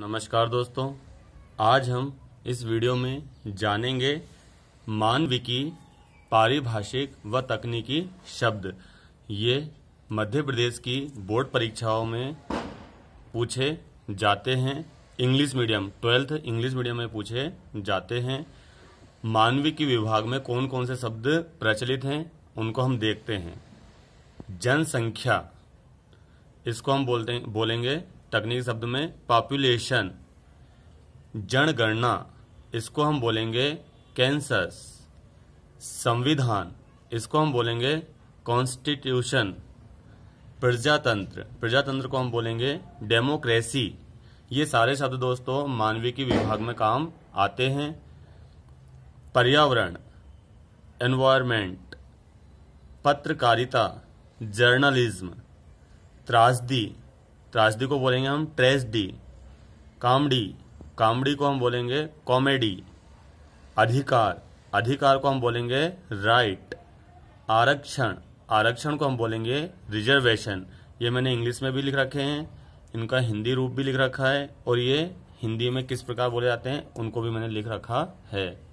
नमस्कार दोस्तों आज हम इस वीडियो में जानेंगे मानविकी पारिभाषिक व तकनीकी शब्द ये मध्य प्रदेश की बोर्ड परीक्षाओं में पूछे जाते हैं English medium twelfth English medium में पूछे जाते हैं मानविकी विभाग में कौन कौन से शब्द प्रचलित हैं उनको हम देखते हैं जनसंख्या इसको हम बोलते बोलेंगे तकनीकी शब्द में पॉपुलेशन जनगणना इसको हम बोलेंगे कैंसस संविधान इसको हम बोलेंगे कॉन्स्टिट्यूशन प्रजातंत्र प्रजातंत्र को हम बोलेंगे डेमोक्रेसी ये सारे शब्द दोस्तों मानविकी विभाग में काम आते हैं पर्यावरण एनवायरमेंट पत्रकारिता जर्नलिज्म त्रासदी त्रासदी को बोलेंगे हम ट्रेजडी कामडी कामडी को हम बोलेंगे कॉमेडी अधिकार अधिकार को हम बोलेंगे राइट आरक्षण आरक्षण को हम बोलेंगे रिजर्वेशन ये मैंने इंग्लिश में भी लिख रखे हैं इनका हिंदी रूप भी लिख रखा है और ये हिंदी में किस प्रकार बोले जाते हैं उनको भी मैंने लिख रखा है